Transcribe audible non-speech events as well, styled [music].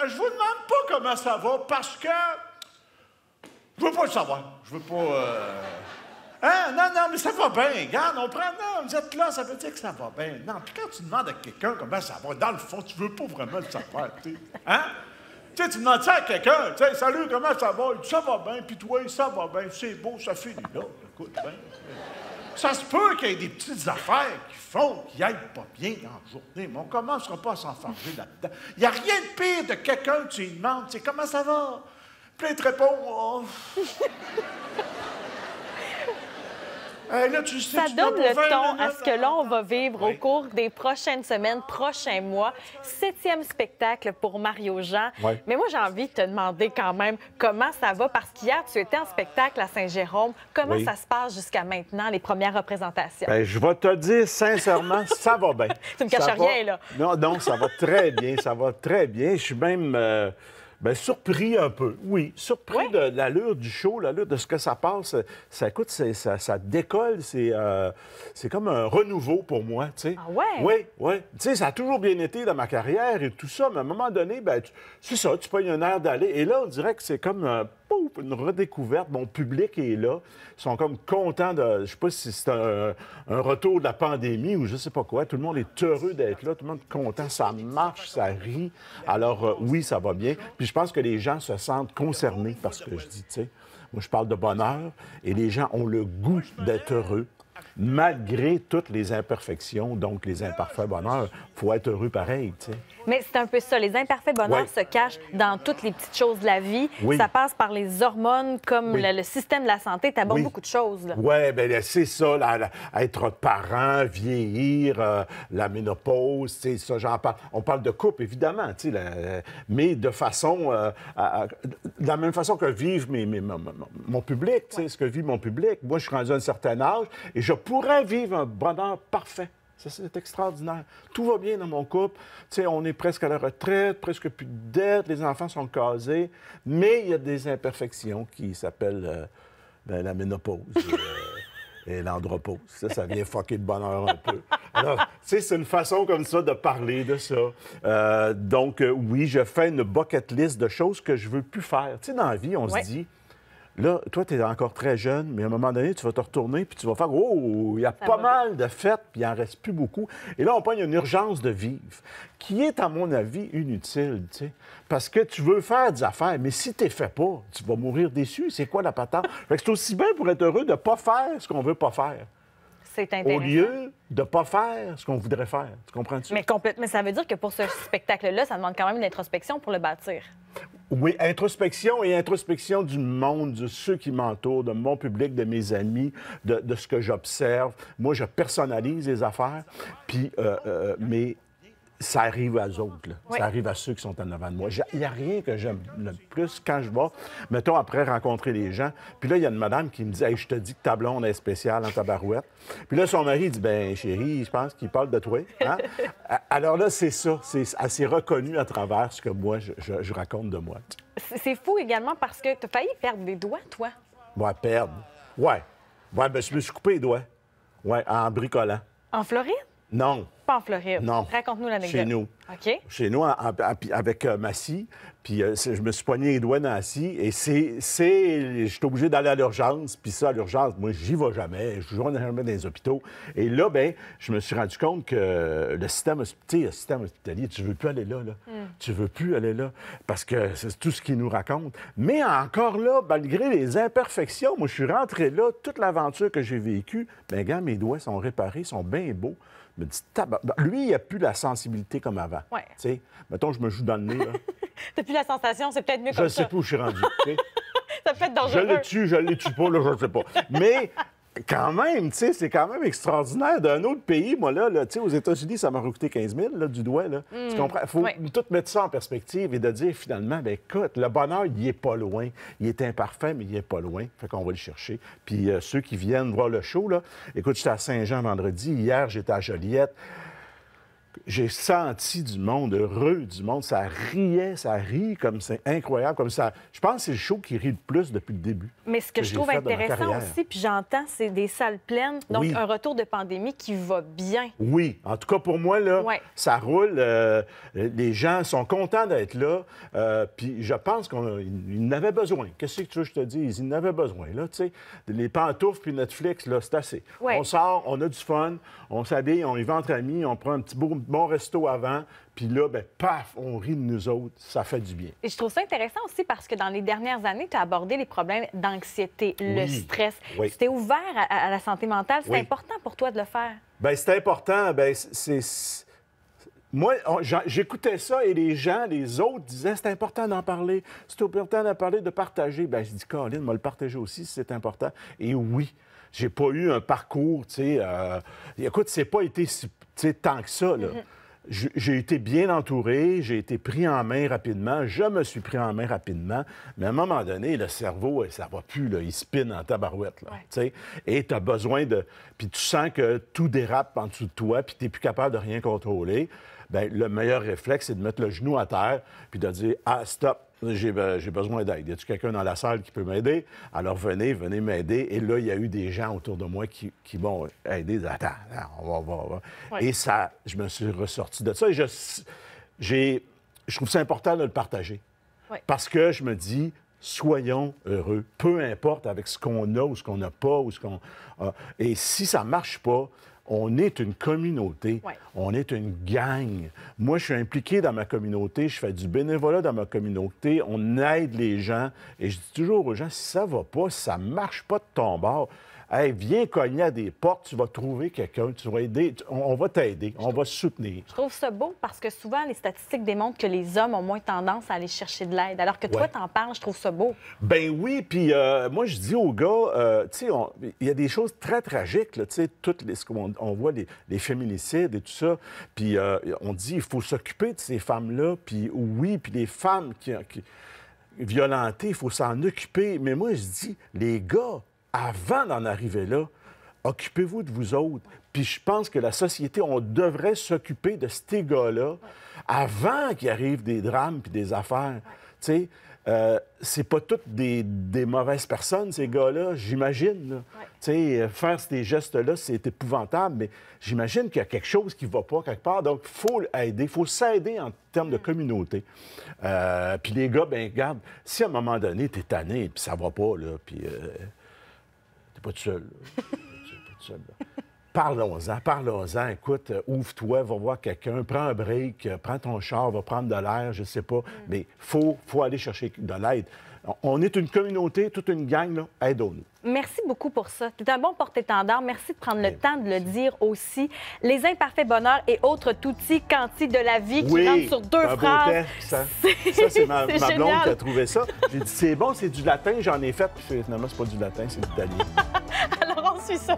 Euh, je vous demande pas comment ça va parce que je veux pas le savoir. Je veux pas. Euh, hein? Non, non, mais ça va bien. Regarde, on prend. Non, vous êtes là, ça veut dire que ça va bien. Non, puis quand tu demandes à quelqu'un comment ça va, dans le fond, tu veux pas vraiment le savoir, tu [laughs] Hein? Tu tu demandes ça à quelqu'un, tu sais, salut, comment ça va? ça va bien, puis toi, ça va bien, c'est beau, ça finit là. Écoute, bien. Ça se peut qu'il y ait des petites affaires qui font qu'il aille pas bien en journée, mais on ne commencera pas à s'enfarger là-dedans. Il n'y a rien de pire de quelqu'un que tu lui demandes, tu sais, comment ça va? Plein il te oh ça donne le ton à ce que l'on va vivre au cours des prochaines semaines, prochains mois. Septième spectacle pour Mario Jean. Mais moi, j'ai envie de te demander quand même comment ça va, parce qu'hier, tu étais en spectacle à Saint-Jérôme. Comment ça se passe jusqu'à maintenant, les premières représentations? Ben, je vais te dire sincèrement, [laughs] ça va bien. tu me caches rien, là. Non, non, ça va très bien. Ça va très bien. Je suis même. Euh, Bien, surpris un peu, oui. Surpris de l'allure du show, l'allure de ce que ça passe. Ça écoute, ça, ça, décolle. Euh, c'est comme un renouveau pour moi, tu sais. Ah ouais? Oui, oui. Tu sais, ça a toujours bien été dans ma carrière et tout ça, mais à un moment donné, ben, c'est ça, tu pognes un air d'aller. Et là, on dirait que c'est comme une redécouverte. Mon public est là. Ils sont comme contents de. Je sais pas si c'est un, retour de la pandémie ou je ne sais pas quoi. Tout le monde est heureux d'être là. Tout le monde est content. Ça marche, ça rit. Alors, euh, oui, ça va bien. Puis je pense que les gens se sentent concernés par ce que je dis, tu Moi, je parle de bonheur et les gens ont le goût d'être heureux malgré toutes les imperfections, donc les imparfaits bonheurs. faut être heureux pareil, mais c'est un peu ça. Les imparfaits bonheurs se cachent dans toutes les petites choses de la vie. Ça passe par les hormones, comme le, système de la santé. Tu abordes beaucoup de choses. Oui, bien, c'est ça. être parent, vieillir, euh, la ménopause, c'est ça. J'en On parle de couple, évidemment, mais de façon. Euh, de la même façon que vivent mes, mon, mon, public, ce que vit mon public. Moi, je suis rendu à un certain âge et je pourrais vivre un bonheur parfait. C'est extraordinaire. Tout va bien dans mon couple. on est presque à la retraite, presque plus de dettes, les enfants sont casés, mais il y a des imperfections qui s'appellent euh, ben, la ménopause. Euh, [laughs] et l'andropause. Ça, ça vient fucker le bonheur un peu. c'est une façon comme ça de parler de ça. Euh, donc, oui, je fais une bucket list de choses que je veux plus faire. dans la vie, on se dit, Là, toi, tu es encore très jeune, mais à un moment donné, tu vas te retourner puis tu vas faire Oh, il y a pas mal de fêtes, puis il en reste plus beaucoup. Et là, on pogne une urgence de vivre qui est, à mon avis, inutile, tu sais. Parce que tu veux faire des affaires, mais si tu fais pas, tu vas mourir déçu. C'est quoi la patente? fait que c'est aussi bien pour être heureux de pas faire ce qu'on veut pas faire. C'est Au lieu de pas faire ce qu'on voudrait faire. Tu comprends-tu? Mais complètement. ça veut dire que pour ce spectacle-là, ça demande quand même une introspection pour le bâtir. Oui, introspection et introspection du monde, de ceux qui m'entourent, de mon public, de mes amis, de, ce que j'observe. Moi, je personnalise les affaires, puis, euh, euh, mais ça arrive aux autres. Ça arrive à ceux qui sont en avant de moi. Il n'y a rien que j'aime le plus quand je vais, mettons, après rencontrer les gens. Puis là, il y a une madame qui me dit hey, Je te dis que ta blonde est spéciale en tabarouette. Puis là, son mari dit ben chérie, je pense qu'il parle de toi. Hein? [laughs] Alors là, c'est ça. C'est assez reconnu à travers ce que moi, je, raconte de moi. C'est fou également parce que tu as failli perdre des doigts, toi. Moi, perdre. Ouais. Ouais, ben, je me suis coupé les doigts. Ouais, en bricolant. En Floride? Non. Pas en Floride. Non. Raconte-nous l'anecdote. Chez nous. OK. Chez nous, avec euh, ma scie. Puis euh, je me suis poigné les doigts dans la scie. Et c'est. J'étais obligé d'aller à l'urgence. Puis ça, à l'urgence, moi, j'y vais jamais. Je joue jamais dans les hôpitaux. Et là, ben je me suis rendu compte que le système, le système hospitalier, tu ne veux plus aller là. là. Tu hmm. Tu veux plus aller là. Parce que c'est tout ce qu'ils nous racontent. Mais encore là, malgré les imperfections, moi, je suis rentré là. Toute l'aventure que j'ai vécue, bien, gars, mes doigts sont réparés, sont bien beaux me bah, Lui, il n'a plus la sensibilité comme avant. Ouais. Tu sais, mettons, je me joue dans le nez. [laughs] T'as plus la sensation, c'est peut-être mieux je comme ça. Je sais plus où je suis rendu. [laughs] ça peut être dangereux. Je le tue, je ne le tue pas, là, je ne sais pas. [laughs] Mais quand même, tu sais, c'est quand même extraordinaire. D'un autre pays, moi, là, tu sais, aux États-Unis, ça m'a coûté 15 000, là, du doigt, là. tu mm. comprends? faut tout mettre ça en perspective et de dire, finalement, bien, écoute, le bonheur, il est pas loin. Il est imparfait, mais il est pas loin. Fait qu'on va le chercher. Puis euh, ceux qui viennent voir le show, là, écoute, j'étais à Saint-Jean vendredi. Hier, j'étais à Joliette j'ai senti du monde heureux, du monde. Ça riait, ça rit comme c'est incroyable, comme ça. Je pense que c'est le show qui rit le plus depuis le début. Mais ce que, je trouve intéressant aussi, puis j'entends, c'est des salles pleines, donc un retour de pandémie qui va bien. Oui, en tout cas pour moi là, ça roule. Euh, les gens sont contents d'être là, euh, puis je pense qu'ils n'avaient besoin. Qu'est-ce que tu veux que je te dise Ils n'avaient besoin là, tu sais. Les pantoufles puis Netflix là, c'est assez. On sort, on a du fun, on s'habille, on y va entre amis, on prend un petit bon resto avant. Puis là, ben, paf, on rit de nous autres. Ça fait du bien. Et je trouve ça intéressant aussi parce que dans les dernières années, tu as abordé les problèmes d'anxiété, le stress. Tu t'es ouvert à, la santé mentale. C'est important pour toi de le faire. Bien, c'est important. Bien, c'est moi, j'écoutais ça et les gens, les autres disaient c'est important d'en parler, c'est important d'en parler, de partager. Ben, je dis, Caroline, moi, le partager aussi, c'est important. Et oui, j'ai pas eu un parcours, tu sais. Euh, écoute, c'est pas été si, tant que ça, mm-hmm. J'ai été bien entouré, j'ai été pris en main rapidement, je me suis pris en main rapidement, mais à un moment donné, le cerveau, eh, ça va plus, il spin en tabarouette. Là, sais. Et tu as besoin de... Puis tu sens que tout dérape en dessous de toi, puis tu n'es plus capable de rien contrôler. Ben, le meilleur réflexe, c'est de mettre le genou à terre puis de dire Ah, stop, j'ai besoin d'aide. Y a t quelqu'un dans la salle qui peut m'aider? Alors venez, venez m'aider. Et là, il y a eu des gens autour de moi qui, qui m'ont aidé. Attends, on va, on Et ça, je me suis ressorti de ça. Et je, je trouve ça important de le partager. Parce que je me dis, soyons heureux, peu importe avec ce qu'on a ou ce qu'on n'a pas ou ce qu'on. Et si ça marche pas, on est une communauté, on est une gang. Moi, je suis impliqué dans ma communauté, je fais du bénévolat dans ma communauté, on aide les gens. Et je dis toujours aux gens, si ça va pas, si ça marche pas de ton bord, Hey, viens cogner à des portes, tu vas trouver quelqu'un, tu vas aider, on, va t'aider, on va soutenir. Je trouve ça beau parce que souvent, les statistiques démontrent que les hommes ont moins tendance à aller chercher de l'aide. Alors que toi, t'en parles, je trouve ça beau. Ben oui, puis euh, moi, je dis aux gars, euh, tu sais, il y a des choses très tragiques, tu sais, toutes les, on, on voit les, féminicides et tout ça, puis euh, on dit, il faut s'occuper de ces femmes-là, puis oui, puis les femmes qui, qui violentées, il faut s'en occuper. Mais moi, je dis, les gars, avant d'en arriver là, occupez-vous de vous autres. Puis je pense que la société, on devrait s'occuper de ces gars-là avant qu'il arrive des drames puis des affaires. Tu sais, euh, c'est pas toutes des, mauvaises personnes, ces gars-là, j'imagine. sais, euh, Faire ces gestes-là, c'est épouvantable, mais j'imagine qu'il y a quelque chose qui va pas quelque part. Donc, il faut aider, il faut s'aider en termes de mm. communauté. Euh, puis les gars, ben regarde, si à un moment donné, t'es tanné, puis ça va pas, là, puis pas tout seul. [laughs] seul parlons-en, parlons-en. Écoute, euh, ouvre-toi, va voir quelqu'un, prends un break, euh, prends ton char, va prendre de l'air, je sais pas. Mm. Mais faut, faut aller chercher de l'aide. On est une communauté, toute une gang, là, aide-nous. Merci beaucoup pour ça. C'est un bon porte-étendard. Merci de prendre le temps de le dire aussi. Les imparfaits bonheurs et autres outils quanti de la vie qui rentrent sur deux un phrases. Ça, c'est ma, [laughs] ma blonde qui a trouvé ça. J'ai dit, c'est bon, c'est du latin, j'en ai fait. Puis finalement, c'est pas du latin, c'est de l'italien. [laughs] Alors, on suit ça.